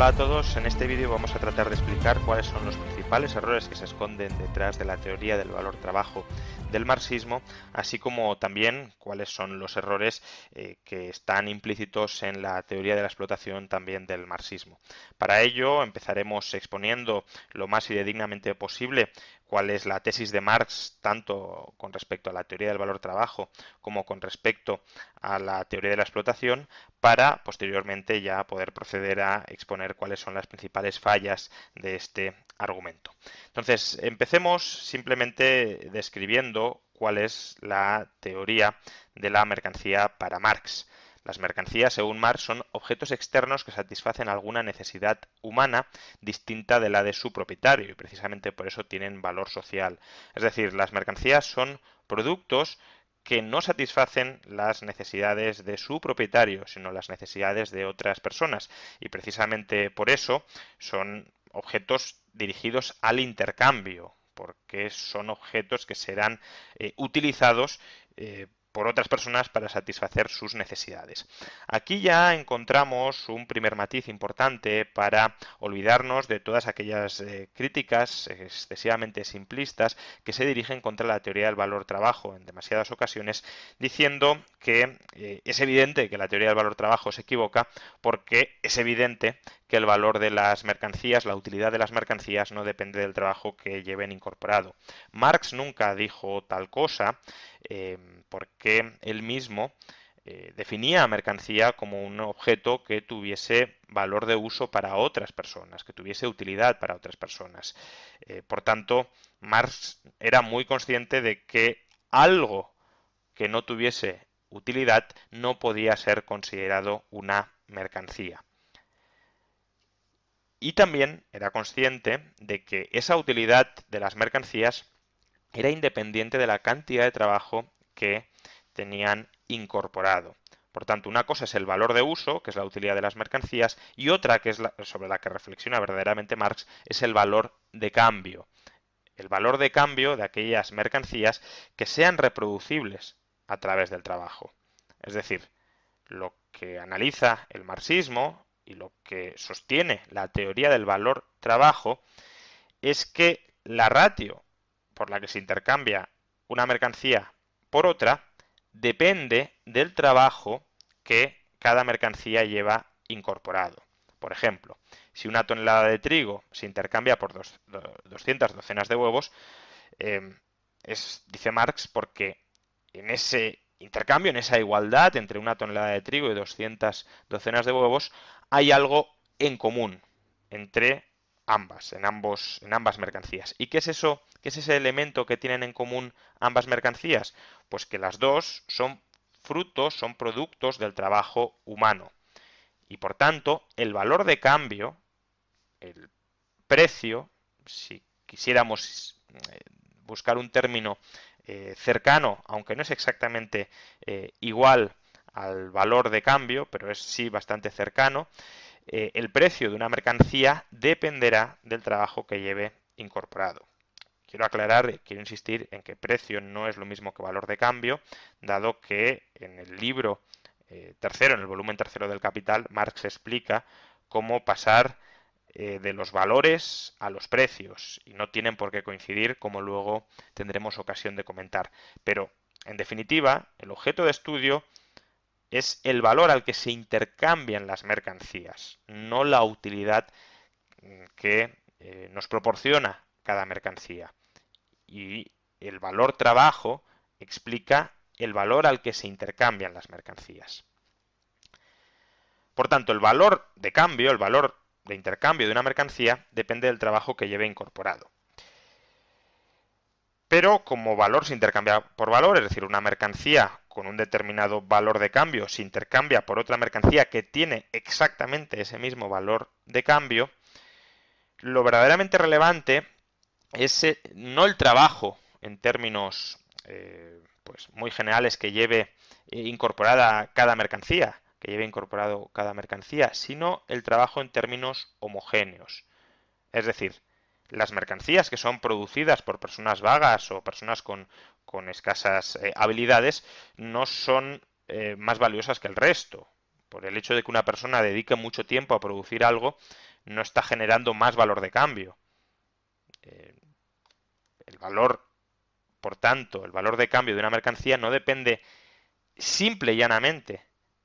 Hola a todos, en este vídeo vamos a tratar de explicar cuáles son los principales errores que se esconden detrás de la teoría del valor trabajo del marxismo, así como también cuáles son los errores eh, que están implícitos en la teoría de la explotación también del marxismo. Para ello empezaremos exponiendo lo más y dignamente posible cuál es la tesis de Marx tanto con respecto a la teoría del valor trabajo como con respecto a la teoría de la explotación para posteriormente ya poder proceder a exponer cuáles son las principales fallas de este argumento. Entonces, empecemos simplemente describiendo cuál es la teoría de la mercancía para Marx. Las mercancías, según Marx, son objetos externos que satisfacen alguna necesidad humana distinta de la de su propietario y precisamente por eso tienen valor social. Es decir, las mercancías son productos que no satisfacen las necesidades de su propietario, sino las necesidades de otras personas. Y precisamente por eso son objetos dirigidos al intercambio, porque son objetos que serán eh, utilizados eh, por otras personas para satisfacer sus necesidades. Aquí ya encontramos un primer matiz importante para olvidarnos de todas aquellas eh, críticas excesivamente simplistas que se dirigen contra la teoría del valor trabajo en demasiadas ocasiones, diciendo que eh, es evidente que la teoría del valor trabajo se equivoca porque es evidente que el valor de las mercancías, la utilidad de las mercancías no depende del trabajo que lleven incorporado. Marx nunca dijo tal cosa eh, porque él mismo eh, definía mercancía como un objeto que tuviese valor de uso para otras personas, que tuviese utilidad para otras personas. Eh, por tanto, Marx era muy consciente de que algo que no tuviese utilidad no podía ser considerado una mercancía. Y también era consciente de que esa utilidad de las mercancías era independiente de la cantidad de trabajo que tenían incorporado. Por tanto, una cosa es el valor de uso, que es la utilidad de las mercancías, y otra, que es sobre la que reflexiona verdaderamente Marx, es el valor de cambio. El valor de cambio de aquellas mercancías que sean reproducibles a través del trabajo. Es decir, lo que analiza el marxismo y lo que sostiene la teoría del valor trabajo es que la ratio por la que se intercambia una mercancía por otra depende del trabajo que cada mercancía lleva incorporado. Por ejemplo, si una tonelada de trigo se intercambia por doscientas 200 docenas de huevos, eh, es, dice Marx, porque en ese intercambio, en esa igualdad entre una tonelada de trigo y 200 docenas de huevos, hay algo en común entre ambas, en, ambos, en ambas mercancías. ¿Y qué es eso? ¿Qué es ese elemento que tienen en común ambas mercancías? Pues que las dos son frutos, son productos del trabajo humano. Y por tanto, el valor de cambio, el precio, si quisiéramos eh, buscar un término eh, cercano, aunque no es exactamente eh, igual al valor de cambio, pero es sí bastante cercano, eh, el precio de una mercancía dependerá del trabajo que lleve incorporado. Quiero aclarar, quiero insistir en que precio no es lo mismo que valor de cambio, dado que en el libro tercero, en el volumen tercero del Capital, Marx explica cómo pasar eh, de los valores a los precios y no tienen por qué coincidir como luego tendremos ocasión de comentar. Pero, en definitiva, el objeto de estudio es el valor al que se intercambian las mercancías, no la utilidad que eh, nos proporciona cada mercancía. Y el valor trabajo explica el valor al que se intercambian las mercancías. Por tanto, el valor de cambio, el valor de intercambio de una mercancía depende del trabajo que lleve incorporado. Pero como valor se intercambia por valor, es decir, una mercancía con un determinado valor de cambio se intercambia por otra mercancía que tiene exactamente ese mismo valor de cambio, lo verdaderamente relevante es eh, no el trabajo en términos eh, pues muy generales que lleve eh, incorporada cada mercancía, que lleve incorporado cada mercancía, sino el trabajo en términos homogéneos. Es decir, las mercancías que son producidas por personas vagas o personas con, escasas eh, habilidades no son eh, más valiosas que el resto. Por el hecho de que una persona dedique mucho tiempo a producir algo, no está generando más valor de cambio. Eh, el valor, por tanto, el valor de cambio de una mercancía no depende simple y llanamente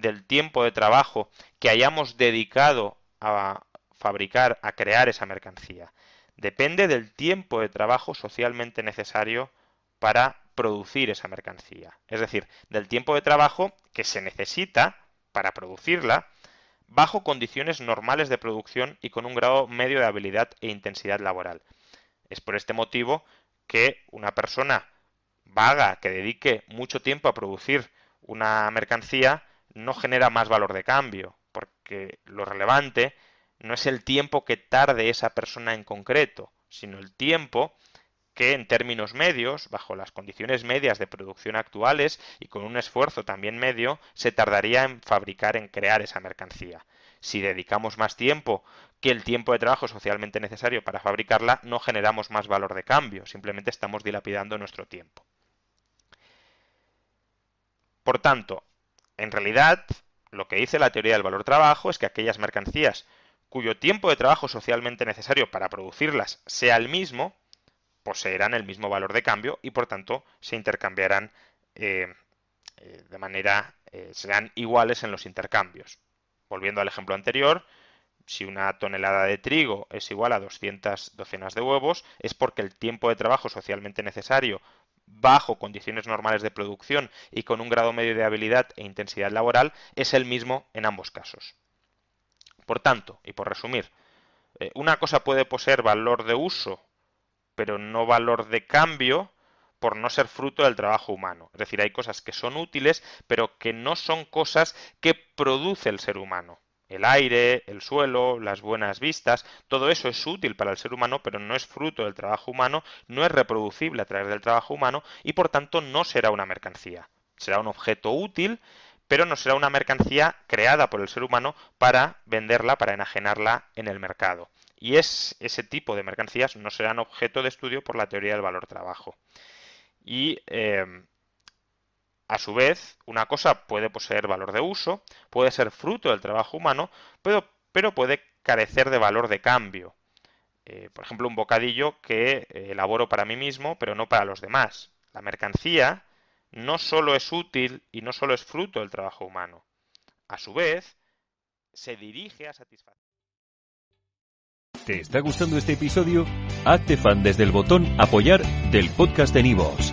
del tiempo de trabajo que hayamos dedicado a fabricar, a crear esa mercancía. Depende del tiempo de trabajo socialmente necesario para producir esa mercancía. Es decir, del tiempo de trabajo que se necesita para producirla bajo condiciones normales de producción y con un grado medio de habilidad e intensidad laboral. Es por este motivo que una persona vaga que dedique mucho tiempo a producir una mercancía no genera más valor de cambio, porque lo relevante no es el tiempo que tarde esa persona en concreto, sino el tiempo que en términos medios, bajo las condiciones medias de producción actuales y con un esfuerzo también medio, se tardaría en fabricar, en crear esa mercancía. Si dedicamos más tiempo que el tiempo de trabajo socialmente necesario para fabricarla, no generamos más valor de cambio, simplemente estamos dilapidando nuestro tiempo. Por tanto, en realidad, lo que dice la teoría del valor trabajo es que aquellas mercancías cuyo tiempo de trabajo socialmente necesario para producirlas sea el mismo, poseerán el mismo valor de cambio y por tanto se intercambiarán eh, eh, de manera, eh, serán iguales en los intercambios. Volviendo al ejemplo anterior, si una tonelada de trigo es igual a 200 docenas de huevos, es porque el tiempo de trabajo socialmente necesario bajo condiciones normales de producción y con un grado medio de habilidad e intensidad laboral es el mismo en ambos casos. Por tanto, y por resumir, eh, una cosa puede poseer valor de uso, pero no valor de cambio por no ser fruto del trabajo humano. Es decir, hay cosas que son útiles, pero que no son cosas que produce el ser humano. El aire, el suelo, las buenas vistas, todo eso es útil para el ser humano, pero no es fruto del trabajo humano, no es reproducible a través del trabajo humano y por tanto no será una mercancía. Será un objeto útil, pero no será una mercancía creada por el ser humano para venderla, para enajenarla en el mercado. Y ese tipo de mercancías no serán objeto de estudio por la teoría del valor trabajo. Y eh, a su vez, una cosa puede poseer valor de uso, puede ser fruto del trabajo humano, pero, puede carecer de valor de cambio. Eh, por ejemplo, un bocadillo que eh, elaboro para mí mismo, pero no para los demás. La mercancía no solo es útil y no solo es fruto del trabajo humano. A su vez, se dirige a satisfacer. ¿Te está gustando este episodio? Hazte fan desde el botón apoyar del podcast de Nivos.